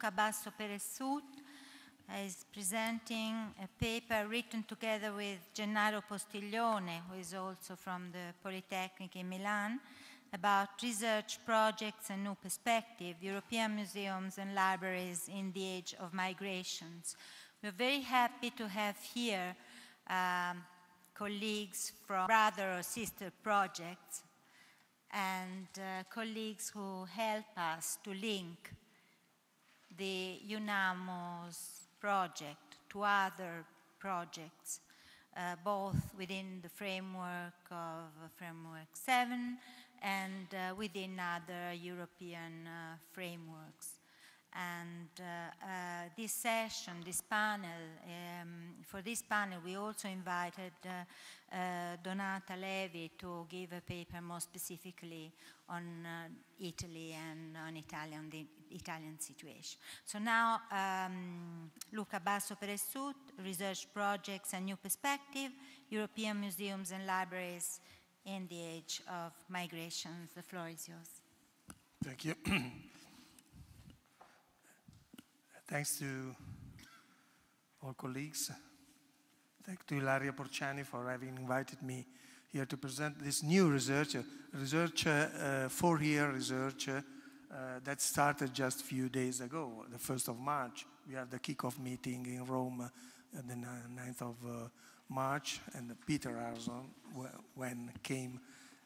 Kabasso Peresut is presenting a paper written together with Gennaro Postiglione, who is also from the Polytechnic in Milan, about research projects and new perspective, European museums and libraries in the age of migrations. We're very happy to have here um, colleagues from brother or sister projects and uh, colleagues who help us to link the UNAMOS project to other projects, uh, both within the framework of uh, Framework 7 and uh, within other European uh, frameworks. And uh, uh, this session, this panel, um, for this panel we also invited uh, uh, Donata Levi to give a paper more specifically on Italy and on Italian, the Italian situation. So now um, Luca Basso Peressut, Research Projects and New Perspective, European Museums and Libraries in the Age of Migrations. The floor is yours. Thank you. Thanks to all colleagues. Thank to Ilaria Porciani for having invited me here to present this new research, research uh, four-year research uh, that started just a few days ago, the 1st of March. We have the kickoff meeting in Rome on uh, the 9th of uh, March, and Peter Arson when came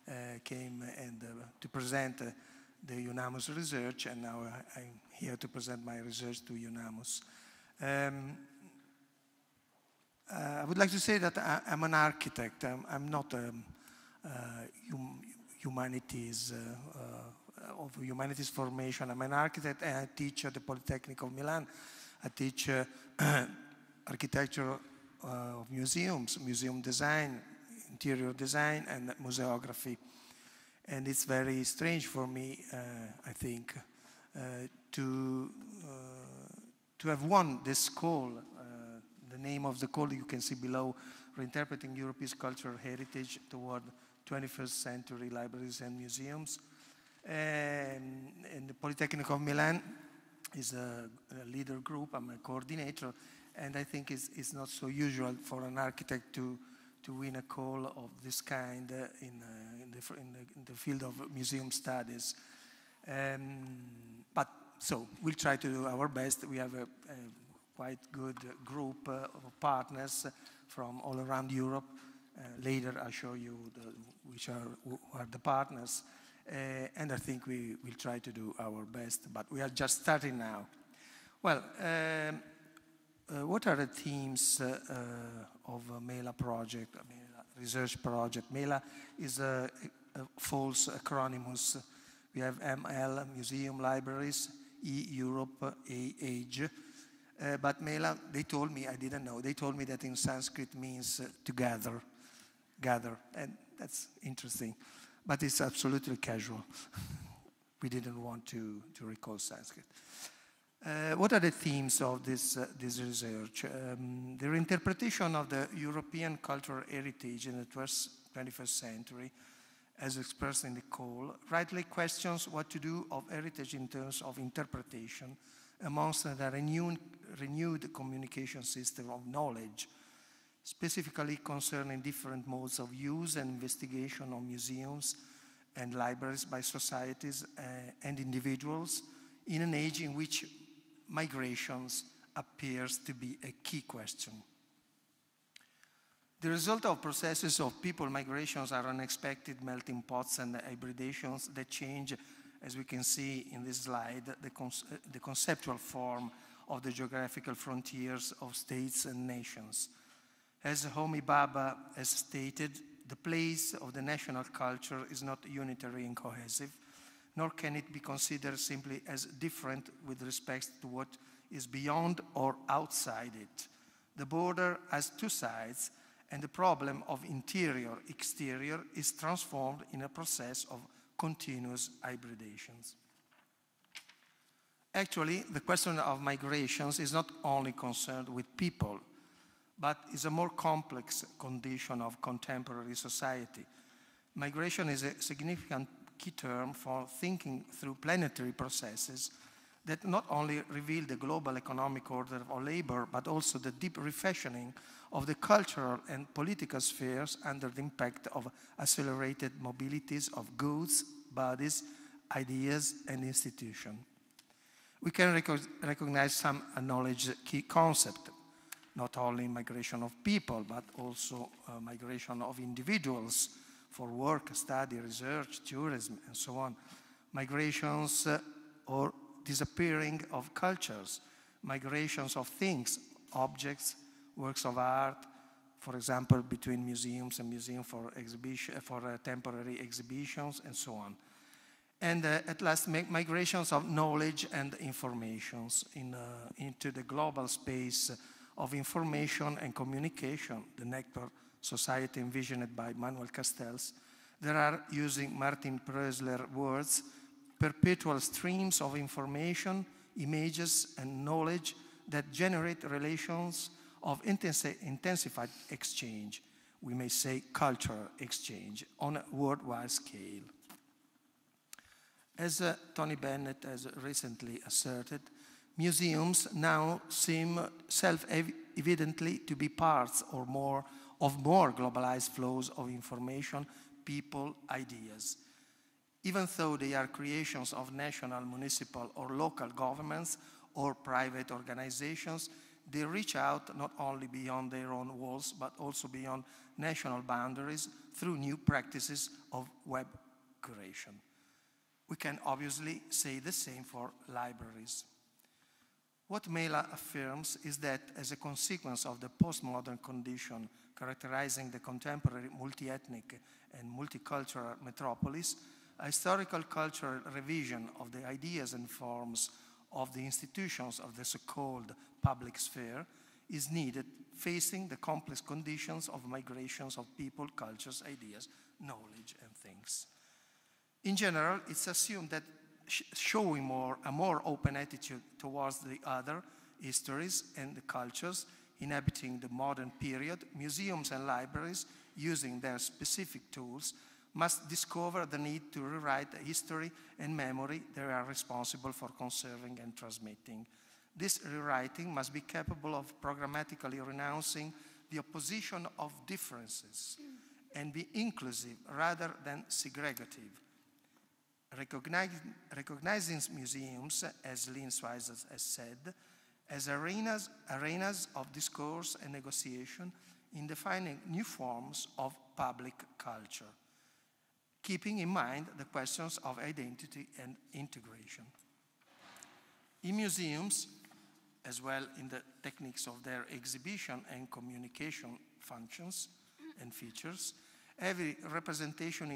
uh, came and uh, to present the unanimous research, and now I, I here to present my research to Unamus. Um, uh, I would like to say that I, am an architect. I'm, I'm not a um, uh, hum humanities uh, uh, of humanities formation. I'm an architect and I teach at the Polytechnic of Milan. I teach uh, architecture uh, of museums, museum design, interior design, and museography. And it's very strange for me, I think, uh, to, uh, to have won this call. Uh, the name of the call you can see below, Reinterpreting Europe's Cultural Heritage Toward 21st Century Libraries and Museums. And, and the Polytechnic of Milan is a, a, leader group, I'm a coordinator, and I think it's, it's, not so usual for an architect to, to win a call of this kind uh, in, uh, in, the, in, the, in, the, field of museum studies. Um, but so we'll try to do our best. We have a, a quite good group uh, of partners from all around Europe. Uh, later, I'll show you the, which are, are the partners. Uh, and I think we will try to do our best, but we are just starting now. Well, um, uh, what are the themes uh, uh, of MELA project, MELA research project? MELA is a, a false acronymous we have ML, Museum Libraries, E-Europe, A-Age. Uh, but Mela, they told me, I didn't know, they told me that in Sanskrit means uh, to gather, gather. And that's interesting. But it's absolutely casual. we didn't want to, to recall Sanskrit. Uh, what are the themes of this, uh, this research? Um, the interpretation of the European cultural heritage in the 21st century as expressed in the call, rightly questions what to do of heritage in terms of interpretation amongst the renewed, renewed communication system of knowledge, specifically concerning different modes of use and investigation of museums and libraries by societies uh, and individuals in an age in which migrations appears to be a key question. The result of processes of people migrations are unexpected melting pots and hybridations that change, as we can see in this slide, the, cons the conceptual form of the geographical frontiers of states and nations. As Homi Baba has stated, the place of the national culture is not unitary and cohesive, nor can it be considered simply as different with respect to what is beyond or outside it. The border has two sides, and the problem of interior exterior is transformed in a process of continuous hybridations. Actually, the question of migrations is not only concerned with people, but is a more complex condition of contemporary society. Migration is a significant key term for thinking through planetary processes that not only reveal the global economic order of labor, but also the deep refashioning of the cultural and political spheres under the impact of accelerated mobilities of goods, bodies, ideas, and institutions. We can rec recognize some acknowledged key concepts, not only migration of people, but also uh, migration of individuals for work, study, research, tourism, and so on. Migrations uh, or disappearing of cultures, migrations of things, objects, works of art, for example, between museums and museums for, exhibition, for uh, temporary exhibitions and so on. And uh, at last, migrations of knowledge and informations in, uh, into the global space of information and communication, the network society envisioned by Manuel Castells. There are, using Martin Preusler words, perpetual streams of information, images, and knowledge that generate relations of intensi intensified exchange, we may say cultural exchange, on a worldwide scale. As uh, Tony Bennett has recently asserted, museums now seem self-evidently to be parts or more of more globalized flows of information, people, ideas even though they are creations of national, municipal, or local governments or private organizations, they reach out not only beyond their own walls, but also beyond national boundaries through new practices of web curation. We can obviously say the same for libraries. What Mela affirms is that as a consequence of the postmodern condition characterizing the contemporary multi-ethnic and multicultural metropolis, a historical cultural revision of the ideas and forms of the institutions of the so-called public sphere is needed facing the complex conditions of migrations of people, cultures, ideas, knowledge, and things. In general, it's assumed that sh showing more, a more open attitude towards the other histories and the cultures inhabiting the modern period, museums and libraries using their specific tools must discover the need to rewrite the history and memory they are responsible for conserving and transmitting. This rewriting must be capable of programmatically renouncing the opposition of differences and be inclusive rather than segregative. Recognize, recognizing museums, as Lynn Swizer has said, as arenas, arenas of discourse and negotiation in defining new forms of public culture keeping in mind the questions of identity and integration. In museums, as well in the techniques of their exhibition and communication functions and features, every representation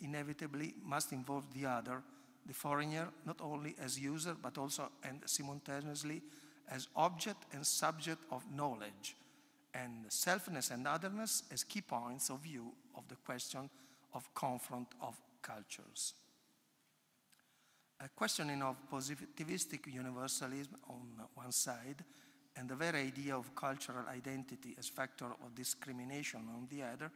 inevitably must involve the other, the foreigner, not only as user, but also and simultaneously as object and subject of knowledge, and selfness and otherness as key points of view of the question of confront of cultures. A questioning of positivistic universalism on one side and the very idea of cultural identity as factor of discrimination on the other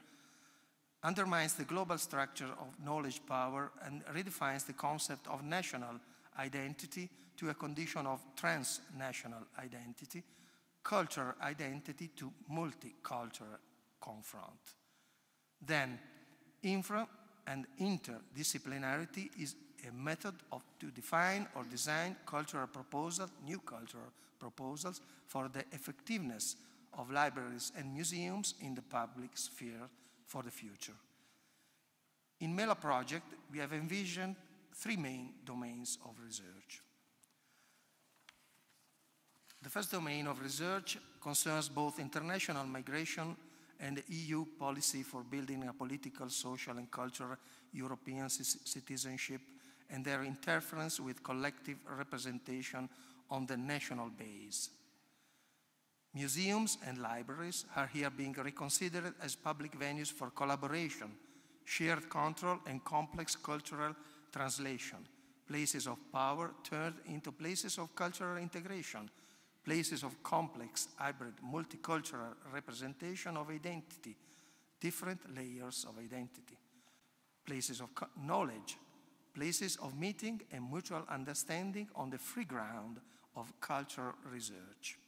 undermines the global structure of knowledge power and redefines the concept of national identity to a condition of transnational identity, cultural identity to multicultural confront. Then, Infra and interdisciplinarity is a method of, to define or design cultural proposals, new cultural proposals for the effectiveness of libraries and museums in the public sphere for the future. In MELA project, we have envisioned three main domains of research. The first domain of research concerns both international migration and the EU policy for building a political, social, and cultural European citizenship and their interference with collective representation on the national base. Museums and libraries are here being reconsidered as public venues for collaboration, shared control, and complex cultural translation, places of power turned into places of cultural integration, places of complex, hybrid, multicultural representation of identity, different layers of identity, places of knowledge, places of meeting and mutual understanding on the free ground of cultural research.